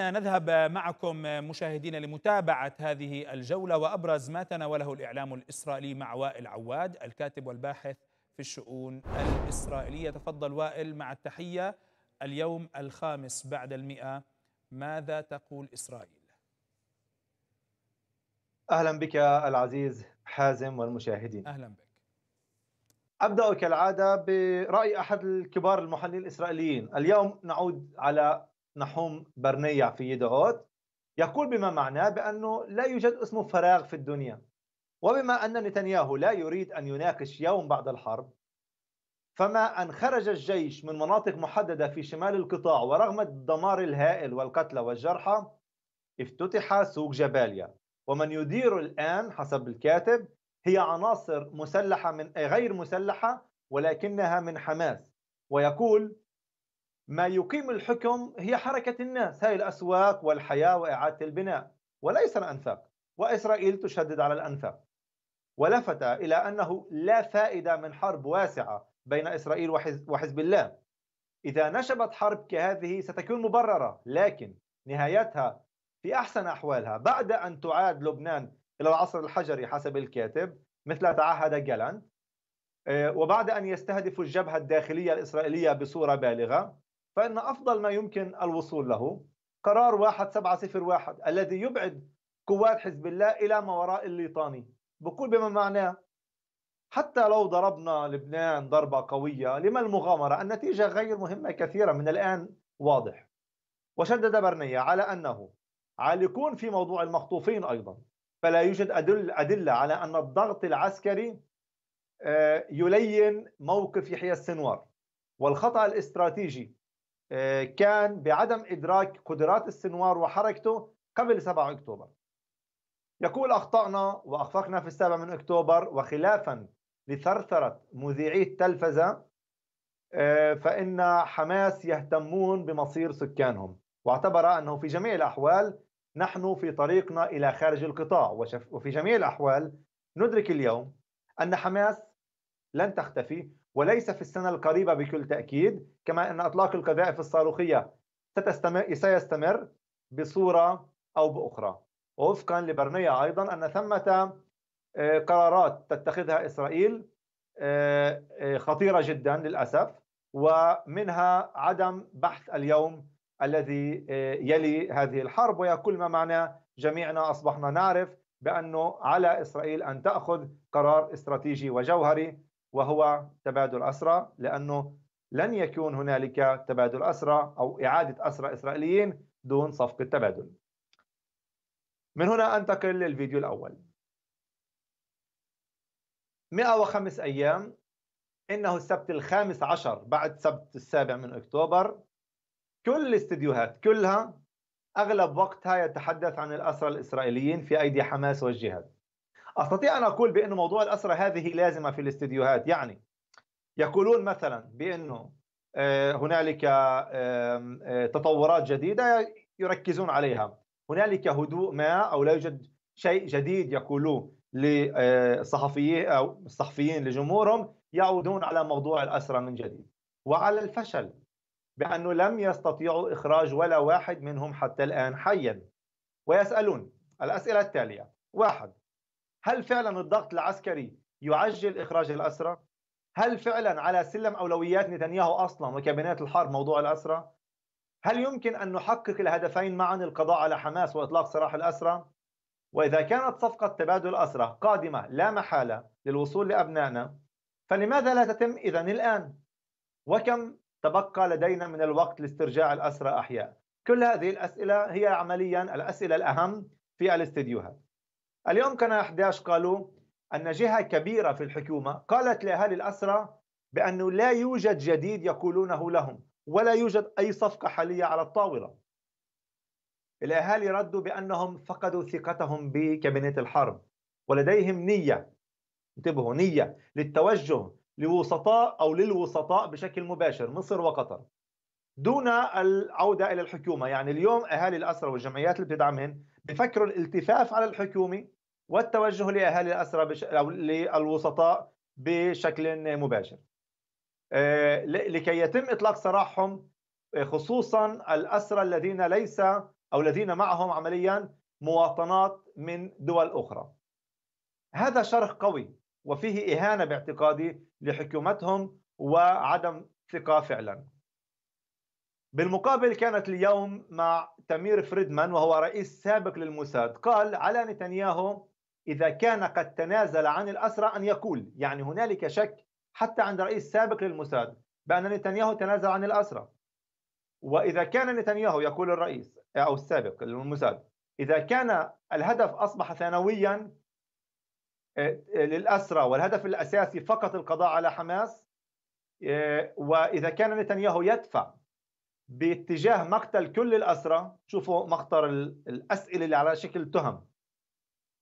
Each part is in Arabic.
نذهب معكم مشاهدينا لمتابعة هذه الجولة وأبرز ما تناوله الإعلام الإسرائيلي مع وائل عواد الكاتب والباحث في الشؤون الإسرائيلية تفضل وائل مع التحية اليوم الخامس بعد المئة ماذا تقول إسرائيل؟ أهلا بك العزيز حازم والمشاهدين أهلا بك أبدأ كالعادة برأي أحد الكبار المحللين الإسرائيليين اليوم نعود على نحوم برنيع في يدعوت يقول بما معناه بأنه لا يوجد اسم فراغ في الدنيا وبما أن نتنياهو لا يريد أن يناقش يوم بعد الحرب فما أن خرج الجيش من مناطق محددة في شمال القطاع ورغم الدمار الهائل والقتلى والجرحى افتتح سوق جباليا ومن يدير الآن حسب الكاتب هي عناصر مسلحة من غير مسلحة ولكنها من حماس ويقول ما يقيم الحكم هي حركة الناس هاي الأسواق والحياة وإعادة البناء وليس الأنفاق وإسرائيل تشدد على الأنفاق ولفت إلى أنه لا فائدة من حرب واسعة بين إسرائيل وحزب الله إذا نشبت حرب كهذه ستكون مبررة لكن نهايتها في أحسن أحوالها بعد أن تعاد لبنان إلى العصر الحجري حسب الكاتب مثل تعهد جالانت آه، وبعد أن يستهدفوا الجبهة الداخلية الإسرائيلية بصورة بالغة فإن أفضل ما يمكن الوصول له قرار 1701 الذي يبعد قوات حزب الله إلى ما وراء الليطاني بقول بما معناه حتى لو ضربنا لبنان ضربة قوية لما المغامرة النتيجة غير مهمة كثيرا من الآن واضح وشدد برنية على أنه عالقون في موضوع المخطوفين أيضا فلا يوجد أدل أدلة على أن الضغط العسكري آه، يلين موقف يحيى السنوار والخطأ الاستراتيجي آه، كان بعدم إدراك قدرات السنوار وحركته قبل 7 أكتوبر يقول أخطأنا وأخفقنا في السابع من أكتوبر وخلافا لثرثرة مذيعي التلفزة آه، فإن حماس يهتمون بمصير سكانهم واعتبر أنه في جميع الأحوال نحن في طريقنا إلى خارج القطاع وفي جميع الأحوال ندرك اليوم أن حماس لن تختفي وليس في السنة القريبة بكل تأكيد كما أن أطلاق القذائف الصاروخية ستستمر سيستمر بصورة أو بأخرى ووفقا لبرنية أيضا أن ثمة آه، قرارات تتخذها إسرائيل آه، آه، خطيرة جدا للأسف ومنها عدم بحث اليوم الذي يلي هذه الحرب ويكل ما معناه جميعنا أصبحنا نعرف بأنه على إسرائيل أن تأخذ قرار استراتيجي وجوهري وهو تبادل أسرى لأنه لن يكون هنالك تبادل أسرى أو إعادة أسرى إسرائيليين دون صفقة تبادل من هنا أنتقل للفيديو الأول 105 أيام إنه السبت الخامس عشر بعد سبت السابع من أكتوبر كل الاستديوهات كلها أغلب وقتها يتحدث عن الأسرى الإسرائيليين في أيدي حماس والجهاد استطيع ان اقول بانه موضوع الاسرى هذه لازمه في الاستديوهات يعني يقولون مثلا بانه آه، هنالك آه، تطورات جديده يركزون عليها هنالك هدوء ما او لا يوجد شيء جديد يقولوه للصحفيين او الصحفيين لجمهورهم يعودون على موضوع الاسرى من جديد وعلى الفشل بانه لم يستطيعوا اخراج ولا واحد منهم حتى الان حيا ويسالون الاسئله التاليه واحد هل فعلا الضغط العسكري يعجل إخراج الأسرى؟ هل فعلا على سلم أولويات نتنياهو أصلا وكابينات الحرب موضوع الأسرى؟ هل يمكن أن نحقق الهدفين معا القضاء على حماس وإطلاق سراح الأسرى؟ وإذا كانت صفقة تبادل الأسرى قادمة لا محالة للوصول لأبنائنا فلماذا لا تتم إذا الآن؟ وكم تبقى لدينا من الوقت لاسترجاع الأسرى أحياء؟ كل هذه الأسئلة هي عمليا الأسئلة الأهم في الاستديوهات اليوم كان 11 قالوا أن جهة كبيرة في الحكومة قالت لأهالي الأسرة بأنه لا يوجد جديد يقولونه لهم ولا يوجد أي صفقة حالية على الطاولة الأهالي ردوا بأنهم فقدوا ثقتهم بكابينة الحرب ولديهم نية انتبهوا نية للتوجه لوسطاء أو للوسطاء بشكل مباشر مصر وقطر دون العودة إلى الحكومة يعني اليوم أهالي الأسرة والجمعيات اللي بتدعمهم بفكروا الالتفاف على الحكومة والتوجه لأهالي الأسرى بش... أو للوسطاء بشكل مباشر آه، لكي يتم إطلاق سراحهم آه، خصوصا الأسرى الذين ليس أو الذين معهم عمليا مواطنات من دول أخرى هذا شرح قوي وفيه إهانة باعتقادي لحكومتهم وعدم ثقة فعلا بالمقابل كانت اليوم مع تمير فريدمان وهو رئيس سابق للموساد قال على نتنياهو إذا كان قد تنازل عن الأسرى أن يقول يعني هنالك شك حتى عند رئيس سابق للموساد بأن نتنياهو تنازل عن الأسرى وإذا كان نتنياهو يقول الرئيس أو السابق للموساد إذا كان الهدف أصبح ثانويا آه، آه، للأسرى والهدف الأساسي فقط القضاء على حماس آه، وإذا كان نتنياهو يدفع باتجاه مقتل كل الأسرى شوفوا مخطر الأسئلة اللي على شكل تهم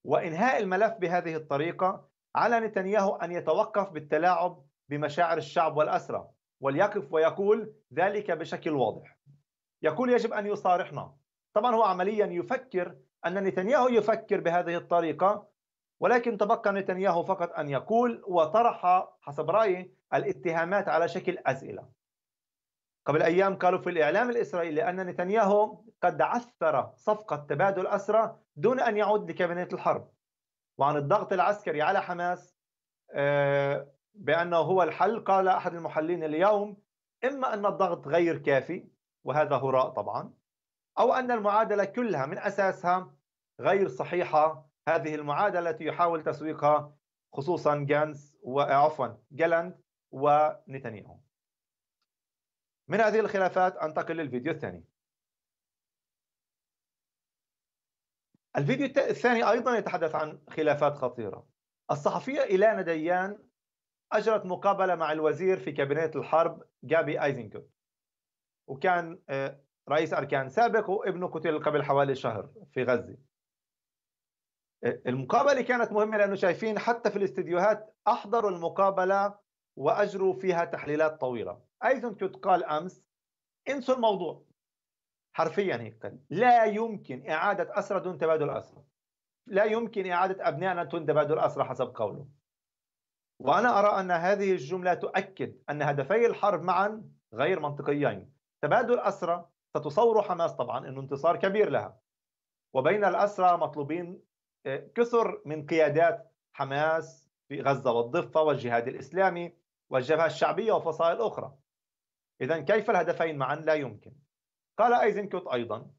وإنهاء الملف بهذه الطريقة على نتنياهو أن يتوقف بالتلاعب بمشاعر الشعب والأسرى وليقف ويقول ذلك بشكل واضح يقول يجب أن يصارحنا طبعا هو عمليا يفكر أن نتنياهو يفكر بهذه الطريقة ولكن تبقى نتنياهو فقط أن يقول وطرح حسب رأيي الاتهامات على شكل أسئلة قبل أيام قالوا في الإعلام الإسرائيلي أن نتنياهو قد عثر صفقة تبادل أسرى دون أن يعود لكابينة الحرب وعن الضغط العسكري على حماس آه، بأنه هو الحل قال أحد المحللين اليوم إما أن الضغط غير كافي وهذا هراء طبعا أو أن المعادلة كلها من أساسها غير صحيحة هذه المعادلة التي يحاول تسويقها خصوصا جانس وعفوا آه، جالاند ونتنياهو من هذه الخلافات أنتقل للفيديو الثاني الفيديو الثاني أيضا يتحدث عن خلافات خطيرة الصحفية إيلانا ديان أجرت مقابلة مع الوزير في كابينة الحرب جابي أيزنكوت وكان آه، رئيس أركان سابق وابنه قتل قبل حوالي شهر في غزة آه، المقابلة كانت مهمة لأنه شايفين حتى في الاستديوهات أحضروا المقابلة وأجروا فيها تحليلات طويلة ايضا كنت قال امس انسوا الموضوع حرفيا هيك قال لا يمكن اعاده اسرى دون تبادل اسرى لا يمكن اعاده ابنائنا دون تبادل اسرى حسب قوله وانا ارى ان هذه الجمله تؤكد ان هدفي الحرب معا غير منطقيين تبادل اسرى ستصور حماس طبعا انه انتصار كبير لها وبين الاسرى مطلوبين آه، كثر من قيادات حماس في غزه والضفه والجهاد الاسلامي والجبهه الشعبيه وفصائل اخرى إذا كيف الهدفين معا لا يمكن قال أيزنكوت أيضا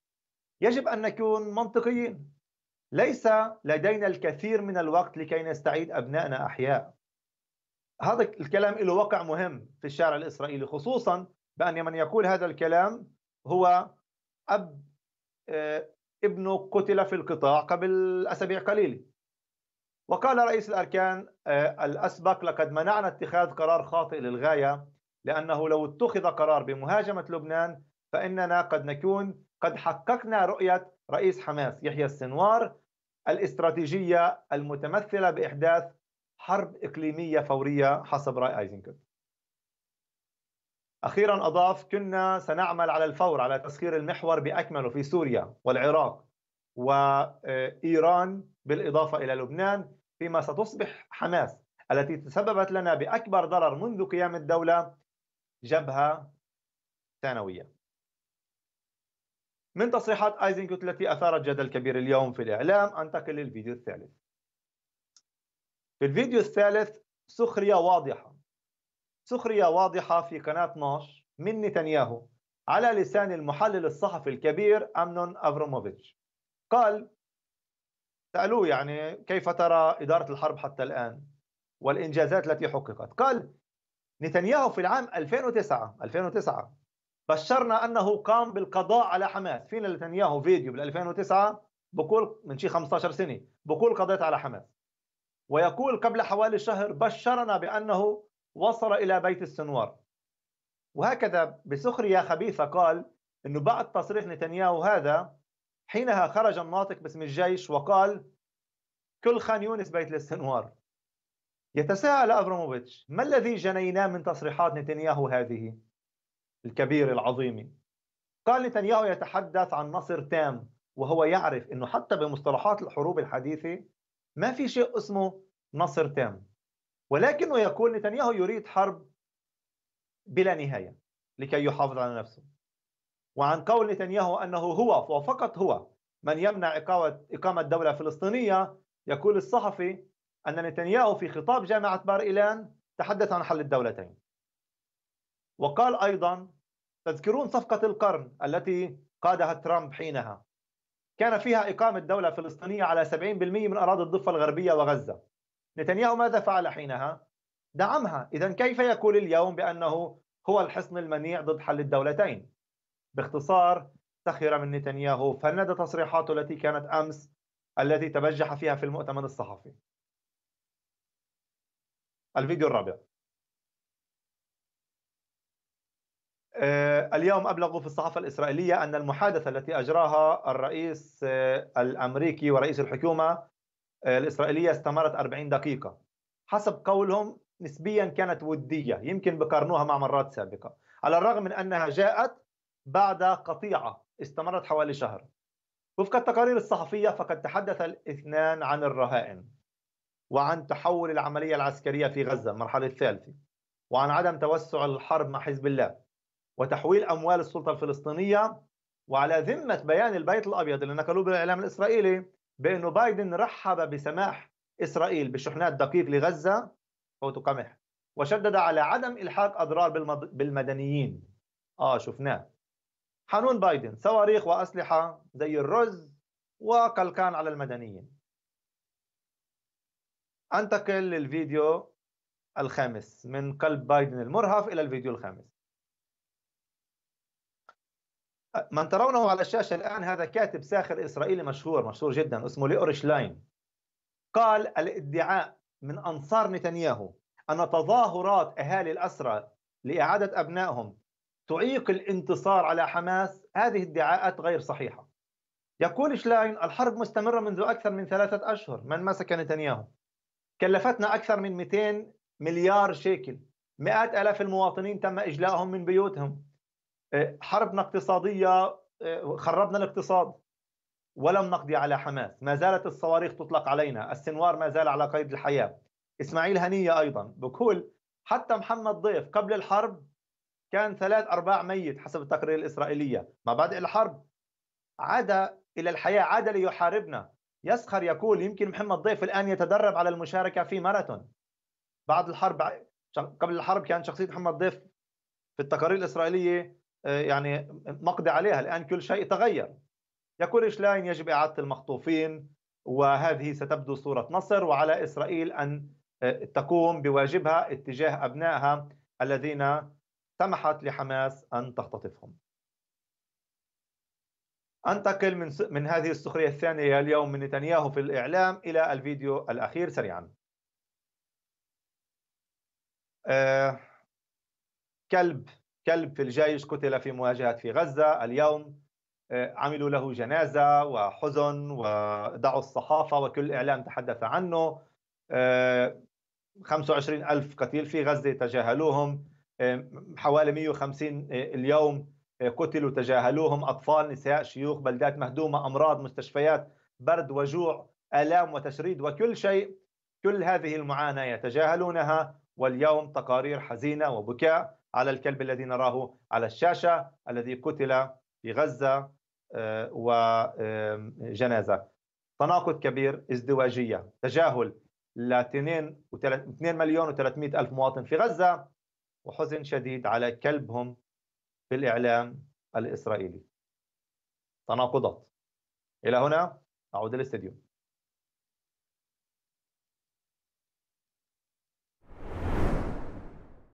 يجب أن نكون منطقيين ليس لدينا الكثير من الوقت لكي نستعيد أبنائنا أحياء هذا الكلام له وقع مهم في الشارع الإسرائيلي خصوصا بأن من يقول هذا الكلام هو أب آه، ابنه قتل في القطاع قبل أسابيع قليلة وقال رئيس الأركان آه، الأسبق لقد منعنا اتخاذ قرار خاطئ للغاية لأنه لو اتخذ قرار بمهاجمة لبنان فإننا قد نكون قد حققنا رؤية رئيس حماس يحيى السنوار الاستراتيجية المتمثلة بإحداث حرب إقليمية فورية حسب رأي أيزنكوت أخيرا أضاف كنا سنعمل على الفور على تسخير المحور بأكمله في سوريا والعراق وإيران بالإضافة إلى لبنان فيما ستصبح حماس التي تسببت لنا بأكبر ضرر منذ قيام الدولة جبهة ثانوية من تصريحات ايزنكوت التي اثارت جدل كبير اليوم في الاعلام انتقل للفيديو الثالث. في الفيديو الثالث سخريه واضحه. سخريه واضحه في قناه 12 من نتنياهو على لسان المحلل الصحفي الكبير امنون افروموفيتش. قال سالوه يعني كيف ترى اداره الحرب حتى الان؟ والانجازات التي حققت. قال نتنياهو في العام 2009 2009 بشرنا انه قام بالقضاء على حماس فينا نتنياهو فيديو بال 2009 بقول من شي 15 سنه بقول قضيت على حماس ويقول قبل حوالي شهر بشرنا بانه وصل الى بيت السنوار وهكذا بسخريه خبيثه قال انه بعد تصريح نتنياهو هذا حينها خرج الناطق باسم الجيش وقال كل خان يونس بيت للسنوار يتساءل أبراموفيتش ما الذي جنيناه من تصريحات نتنياهو هذه الكبير العظيم قال نتنياهو يتحدث عن نصر تام وهو يعرف أنه حتى بمصطلحات الحروب الحديثة ما في شيء اسمه نصر تام ولكنه يقول نتنياهو يريد حرب بلا نهاية لكي يحافظ على نفسه وعن قول نتنياهو أنه هو وفقط هو من يمنع إقامة دولة فلسطينية يقول الصحفي أن نتنياهو في خطاب جامعة بار إيلان تحدث عن حل الدولتين وقال أيضا تذكرون صفقة القرن التي قادها ترامب حينها كان فيها إقامة دولة فلسطينية على 70% من أراضي الضفة الغربية وغزة نتنياهو ماذا فعل حينها؟ دعمها إذا كيف يقول اليوم بأنه هو الحصن المنيع ضد حل الدولتين؟ باختصار سخر من نتنياهو فند تصريحاته التي كانت أمس التي تبجح فيها في المؤتمر الصحفي الفيديو الرابع آه، اليوم أبلغوا في الصحافة الإسرائيلية أن المحادثة التي أجراها الرئيس آه، الأمريكي ورئيس الحكومة آه، الإسرائيلية استمرت 40 دقيقة حسب قولهم نسبيا كانت ودية يمكن بقارنوها مع مرات سابقة على الرغم من أنها جاءت بعد قطيعة استمرت حوالي شهر وفق التقارير الصحفية فقد تحدث الاثنان عن الرهائن وعن تحول العملية العسكرية في غزة المرحلة الثالثة وعن عدم توسع الحرب مع حزب الله وتحويل أموال السلطة الفلسطينية وعلى ذمة بيان البيت الأبيض اللي نقلوه بالإعلام الإسرائيلي بأنه بايدن رحب بسماح إسرائيل بشحنات دقيق لغزة فوت قمح وشدد على عدم إلحاق أضرار بالمدنيين آه شفناه حنون بايدن صواريخ وأسلحة زي الرز وقلقان على المدنيين انتقل للفيديو الخامس من قلب بايدن المرهف إلى الفيديو الخامس من ترونه على الشاشة الآن هذا كاتب ساخر إسرائيلي مشهور مشهور جدا اسمه ليورش لاين قال الادعاء من أنصار نتنياهو أن تظاهرات أهالي الأسرى لإعادة أبنائهم تعيق الانتصار على حماس هذه ادعاءات غير صحيحة يقول شلاين الحرب مستمرة منذ أكثر من ثلاثة أشهر من مسك نتنياهو كلفتنا أكثر من 200 مليار شيكل مئات ألاف المواطنين تم إجلائهم من بيوتهم آه، حربنا اقتصادية آه، خربنا الاقتصاد ولم نقضي على حماس ما زالت الصواريخ تطلق علينا السنوار ما زال على قيد الحياة إسماعيل هنية أيضا بقول حتى محمد ضيف قبل الحرب كان ثلاث أرباع ميت حسب التقرير الإسرائيلية ما بعد الحرب عاد إلى الحياة عاد ليحاربنا يسخر يقول يمكن محمد ضيف الآن يتدرب على المشاركة في ماراثون بعد الحرب قبل الحرب كان شخصية محمد ضيف في التقارير الإسرائيلية آه، يعني مقضي عليها الآن كل شيء تغير يقول شلاين يجب إعادة المخطوفين وهذه ستبدو صورة نصر وعلى إسرائيل أن آه، تقوم بواجبها اتجاه أبنائها الذين سمحت لحماس أن تختطفهم أنتقل من من هذه السخرية الثانية اليوم من نتنياهو في الإعلام إلى الفيديو الأخير سريعا آه، كلب كلب في الجيش قتل في مواجهة في غزة اليوم آه، عملوا له جنازة وحزن ودعوا الصحافة وكل إعلام تحدث عنه 25 آه، ألف قتيل في غزة تجاهلوهم حوالي 150 اليوم قتلوا تجاهلوهم أطفال نساء شيوخ بلدات مهدومة أمراض مستشفيات برد وجوع آلام وتشريد وكل شيء كل هذه المعاناة يتجاهلونها واليوم تقارير حزينة وبكاء على الكلب الذي نراه على الشاشة الذي قتل في غزة آه، وجنازة تناقض كبير ازدواجية تجاهل ل 2 مليون و 300 ألف مواطن في غزة وحزن شديد على كلبهم في الإعلام الإسرائيلي تناقضات إلى هنا أعود للاستديو